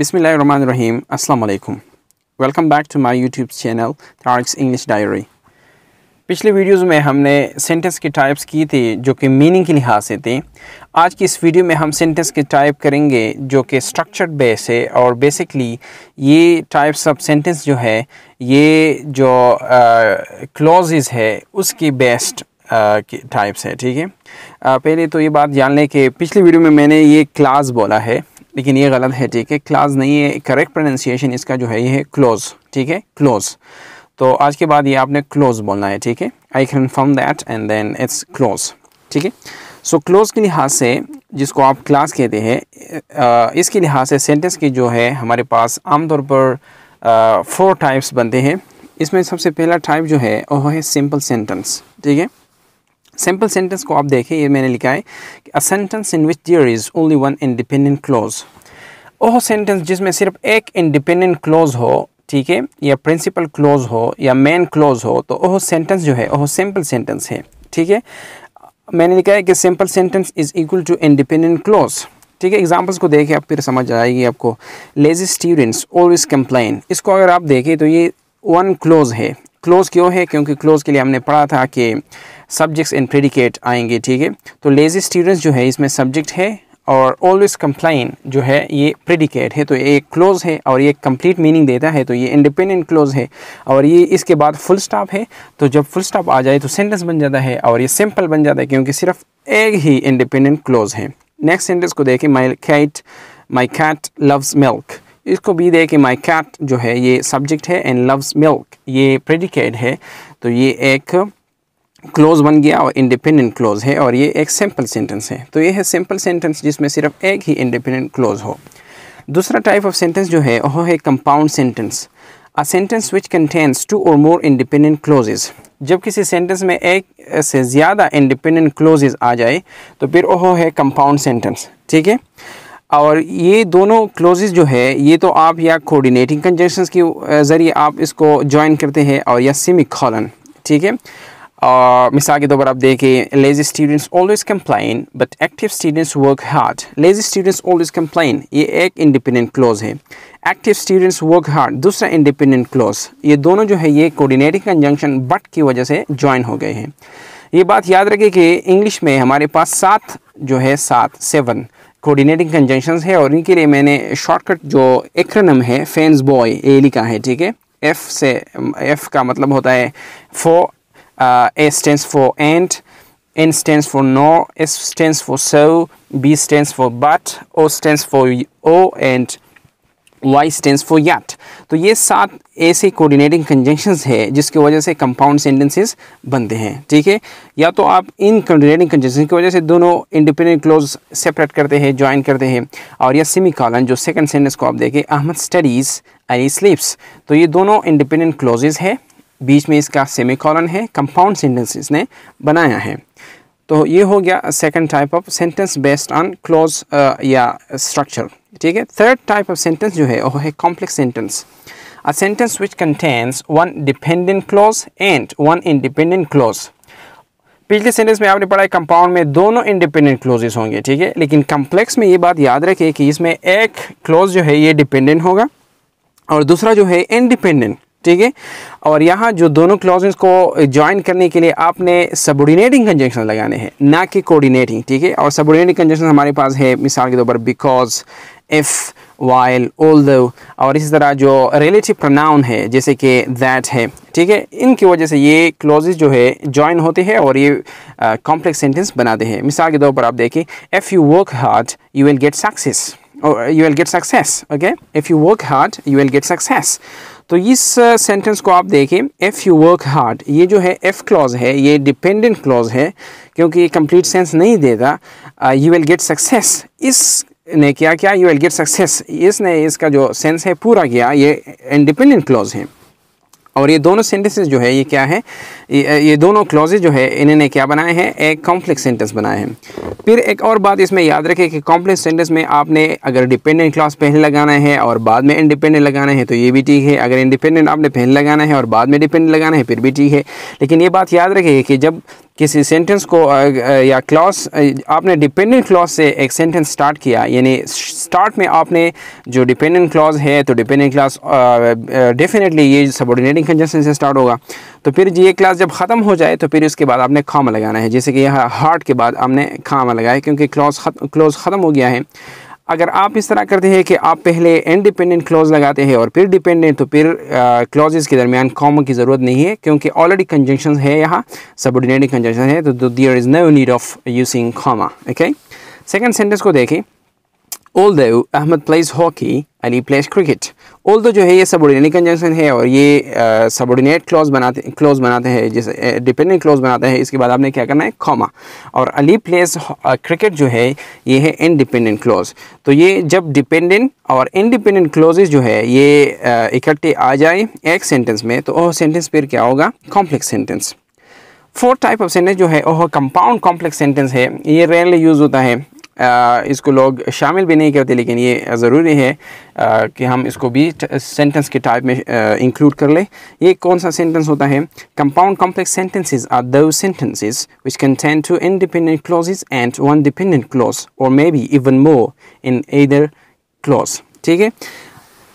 Bismillahirrahmanirrahim. Assalamu alaikum. Welcome back to my YouTube channel Tarek's English Diary. पिछले videos में हमने sentence के types की थे जो कि मीनिंग के लिहाज से थे आज की इस वीडियो में हम सेंटेंस के टाइप करेंगे जो कि स्ट्रक्चर्ड बेस है और बेसिकली ये टाइप्स ऑफ सेंटेंस जो है ये जो क्लॉजेज़ है उसकी बेस्ट टाइप्स है ठीक है पहले तो ये बात जान लें कि पिछले वीडियो में मैंने ये क्लास बोला है लेकिन ये गलत है ठीक है क्लास नहीं है करेक्ट प्रोनाशिएशन इसका जो है ये है क्लोज ठीक है क्लोज तो आज के बाद ये आपने क्लोज बोलना है ठीक है I can form that and then it's clause ठीक है सो क्लोज के लिहाज से जिसको आप क्लास कहते हैं इसके लिहाज से सेंटेंस की जो है हमारे पास आमतौर पर फोर टाइप्स बनते हैं इसमें सबसे पहला टाइप जो है वह है सिंपल सेंटेंस ठीक है सिंपल सेंटेंस को आप देखें ये मैंने लिखा है a sentence in which there is only one independent clause वह सेंटेंस जिसमें सिर्फ एक इंडिपेंडेंट क्लॉज हो ठीक है या प्रिंसिपल क्लॉज हो या मेन क्लॉज हो तो वह सेंटेंस जो है वह सिंपल सेंटेंस है ठीक है मैंने लिखा है कि simple sentence is equal to independent clause ठीक है एग्जाम्पल्स को देखें आप फिर समझ आएगी आपको लेजी स्टूडेंट्स ऑलवेज कंप्लेन इसको अगर आप देखें तो ये वन क्लोज है क्लोज क्यों है क्योंकि क्लोज के लिए हमने पढ़ा था कि सब्जेक्ट्स एंड प्रेडिकेट आएंगे ठीक है तो लेजी स्टूडेंट्स जो है इसमें सब्जेक्ट है और ऑलवेज कंप्लाइन जो है ये प्रेडिकेट है तो ये क्लोज है और ये कंप्लीट मीनिंग देता है तो ये इंडिपेंडेंट क्लोज है और ये इसके बाद फुल स्टॉप है तो जब फुल स्टॉप आ जाए तो सेंटेंस बन जाता है और ये सिंपल बन जाता है क्योंकि सिर्फ एक ही इंडिपेंडेंट क्लोज है नेक्स्ट सेंटेंस को देखें my cat my cat loves milk इसको भी दे कि माई कैट जो है ये सब्जेक्ट है एंड लव्स मिल्क ये प्रेडिकेट है तो ये एक क्लोज़ बन गया और इंडिपेंडेंट क्लोज़ है और ये एक सिंपल सेंटेंस है तो ये है सिंपल सेंटेंस जिसमें सिर्फ एक ही इंडिपेंडेंट क्लोज़ हो दूसरा टाइप ऑफ सेंटेंस जो है वह है compound sentence a sentence which contains two और मोर इंडिपेंडेंट क्लोजेज जब किसी सेंटेंस में एक से ज़्यादा इंडिपेंडेंट क्लोजेज आ जाए तो फिर वह है कंपाउंड सेंटेंस ठीक है और ये दोनों क्लोजेज जो है ये तो आप या कोऑर्डिनेटिंग कंजंक्शंस के ज़रिए आप इसको ज्वाइन करते हैं और या सेमी कॉलन ठीक है मिसाल के तौर पर आप देखें lazy students always complain but active students work hard lazy students always complain ये एक इंडिपेंडेंट क्लॉज है एक्टिव स्टूडेंट्स वर्क हार्ड दूसरा इंडिपेंडेंट क्लॉज ये दोनों जो है ये कोऑर्डिनेटिंग कंजंक्शन बट की वजह से ज्वाइन हो गए हैं ये बात याद रखें कि इंग्लिश में हमारे पास सात जो है सात सेवन कोऑर्डिनेटिंग कंजंक्शंस है और इनके लिए मैंने शॉर्टकट जो एक्रनम है फैंस बॉय ए लिखा है ठीक है एफ़ से एफ़ का मतलब होता है for uh, A stands for and, N stands for no, S stands for so, B stands for but, O stands for o and Y stands for yet. तो ये सात ऐसे कोऑर्डिनेटिंग कंजंक्शंस है जिसकी वजह से कंपाउंड सेंटेंसेस बनते हैं ठीक है या तो आप इन कोऑर्डिनेटिंग कंजेंशन की वजह से दोनों इंडिपेंडेंट क्लोज सेपरेट करते हैं ज्वाइन करते हैं और या सेमी कॉलन जो सेकंड सेंटेंस को आप देखें अहमद स्टडीज़ एनी स्लीप्स तो ये दोनों इंडिपेंडेंट क्लोजेज है बीच में इसका सेमीकॉलन है कंपाउंड सेंटेंस इसने बनाया है तो ये हो गया second type of sentence based on clause या स्ट्रक्चर ठीक है थर्ड टाइप ऑफ सेंटेंस जो है वो है complex sentence a sentence which contains one dependent clause and one independent clause पिछले सेंटेंस में आपने पढ़ा है कंपाउंड में दोनों इंडिपेंडेंट क्लोजेस होंगे ठीक है लेकिन कम्प्लेक्स में ये बात याद रखे कि इसमें एक क्लोज जो है ये डिपेंडेंट होगा और दूसरा जो है इंडिपेंडेंट ठीक है और यहाँ जो दोनों क्लॉजेस को ज्वाइन करने के लिए आपने सबोर्डिनेटिंग कंजंक्शन लगाने हैं ना कि कोऑर्डिनेटिंग ठीक है और सबोर्डिनेटिंग कंजंक्शन हमारे पास है मिसाल के तौर पर बिकॉज इफ़ वाइल ओल्द और इसी तरह जो रिलेटिव प्रनाउन है जैसे कि दैट है ठीक है इनकी वजह से ये क्लॉज जो है ज्वाइन होते हैं और ये कॉम्प्लेक्स सेंटेंस बनाते हैं मिसाल के तौर पर आप देखें if you work hard you will get success you will get success okay if you work hard you will get success तो इस सेंटेंस को आप देखें इफ़ यू वर्क हार्ड ये जो है एफ़ क्लॉज है ये डिपेंडेंट क्लॉज है क्योंकि ये कंप्लीट सेंस नहीं देता यू विल गेट सक्सेस इस ने क्या क्या यू विल गेट सक्सेस इसने इसका जो सेंस है पूरा किया ये इंडिपेंडेंट क्लॉज है और ये दोनों सेंटेंसेस जो है ये क्या है ये, ये दोनों क्लॉजेज जो है इन्होंने क्या बनाए हैं एक कॉम्प्लेक्स सेंटेंस बनाए हैं फिर एक और बात इसमें याद रखें कि कॉम्प्लेक्स सेंटेंस में आपने अगर डिपेंडेंट क्लॉज पहले लगाना है और बाद में इंडिपेंडेंट लगाना है तो ये भी ठीक है अगर इंडिपेंडेंट आपने पहले लगाना है और बाद में डिपेंडेंट लगाना है फिर भी ठीक है लेकिन ये बात याद रखें कि जब किसी सेंटेंस को या क्लॉस आपने डिपेंडेंट क्लॉज से एक सेंटेंस स्टार्ट किया यानी स्टार्ट में आपने जो डिपेंडेंट क्लॉज है तो डिपेंडेंट क्लास डेफिनेटली ये सबॉर्डिनेटिंग कंजेंशन से स्टार्ट होगा तो फिर ये क्लास जब ख़त्म हो जाए तो फिर उसके बाद आपने खामा लगाना है जैसे कि यहाँ हार्ट के बाद आपने खामा लगाया क्योंकि क्लॉज क्लॉज ख़त्म हो गया है अगर आप इस तरह करते हैं कि आप पहले इंडिपेंडेंट क्लॉज लगाते हैं और फिर डिपेंडेंट तो फिर क्लॉजेस के दरमियान कॉमन की ज़रूरत नहीं है क्योंकि ऑलरेडी कंजंक्शन है यहाँ सबोर्डिनेटिंग कंजंक्शन है तो there is no need of using comma okay second sentence को देखें all the Ahmad plays hockey Ali plays cricket all जो है ये सबोर्डिनेट कंजंक्शन है और ये सबोर्डिनेट uh, क्लॉज बनाते क्लोज बनाते हैं जैसे डिपेंडेंट uh, क्लॉज बनाते हैं इसके बाद आपने क्या करना है कॉमा और अली प्लेस क्रिकेट जो है ये है इनडिपेंडेंट क्लॉज तो ये जब डिपेंडेंट और इनडिपेंडेंट क्लॉजेज जो है ये uh, इकट्ठे आ जाए एक सेंटेंस में तो वह सेंटेंस फिर क्या होगा complex sentence fourth type of sentence जो है वह कंपाउंड कॉम्प्लेक्स सेंटेंस है ये रेयरली यूज़ होता है आ, इसको लोग शामिल भी नहीं करते लेकिन ये ज़रूरी है आ, कि हम इसको भी सेंटेंस के टाइप में इंक्लूड कर लें ये कौन सा सेंटेंस होता है कंपाउंड कॉम्प्लेक्स सेंटेंसेस आर दो sentences which contain two independent clauses and one dependent clause और may be even more in either clause ठीक है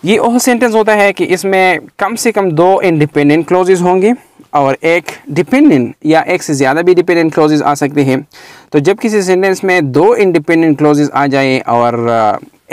ये वह सेंटेंस होता है कि इसमें कम से कम दो इंडिपेंडेंट क्लॉजेज होंगे और एक डिपेंडेंट या एक से ज़्यादा भी डिपेंडेंट क्लोजेज आ सकते हैं तो जब किसी सेंटेंस में दो इंडिपेंडेंट क्लोजेज आ जाए और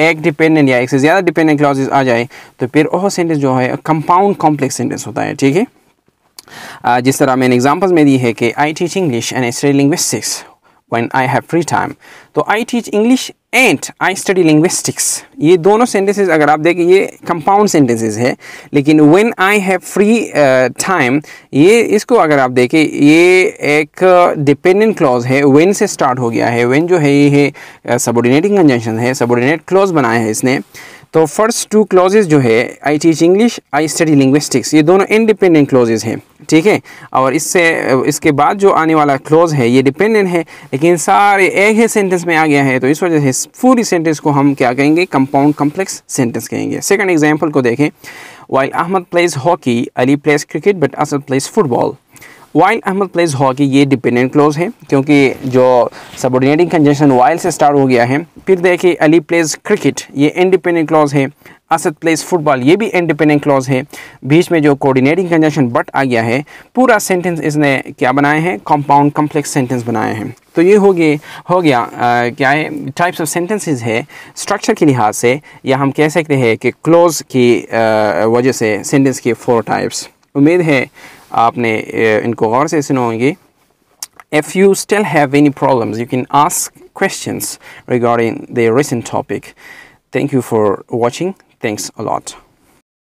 एक डिपेंडेंट या एक से ज़्यादा डिपेंडेंट क्लॉजेज आ जाए तो फिर वह सेंटेंस जो है कंपाउंड कॉम्प्लेक्स सेंटेंस होता है ठीक है जिस तरह मैंने एग्जाम्पल्स में दी है कि I teach English and study linguistics when I have free time. तो I teach English and I study linguistics. ये दोनों sentences अगर आप देखें ये compound sentences है लेकिन when I have free uh, time ये इसको अगर आप देखें ये एक dependent clause है when से start हो गया है when जो है ये है subordinating conjunction है subordinate clause बनाया है इसने तो फर्स्ट टू क्लॉजेज जो है I teach English I study linguistics ये दोनों इंडिपेंडेंट क्लॉजेज हैं ठीक है और इससे इसके बाद जो आने वाला क्लॉज है ये डिपेंडेंट है लेकिन सारे एक ही सेंटेंस में आ गया है तो इस वजह से पूरी सेंटेंस को हम क्या कहेंगे कंपाउंड कम्प्लेक्स सेंटेंस कहेंगे सेकेंड एग्जाम्पल को देखें while Ahmad plays hockey Ali plays cricket but Asad plays football while Ahmad plays hockey ये डिपेंडेंट क्लोज है क्योंकि जो सबोर्डिनेटिंग कंजेशन वाइल से स्टार्ट हो गया है फिर देखिए अली प्लेस क्रिकेट ये इंडिपेंडेंट क्लॉज है असद प्लेस फुटबॉल ये भी इंडिपेंडेंट क्लॉज है बीच में जो कोऑर्डिनेटिंग कंजेशन बट आ गया है पूरा सेंटेंस इसने क्या बनाया है कंपाउंड कम्प्लेक्स सेंटेंस बनाया है तो ये हो गए हो गया आ, क्या है टाइप्स ऑफ सेंटेंसेस है स्ट्रक्चर के लिहाज से या हम कह सकते हैं कि क्लोज की वजह से सेंटेंस के फोर टाइप्स उम्मीद है if you still have any problems you can ask questions regarding the recent topic thank you for watching thanks a lot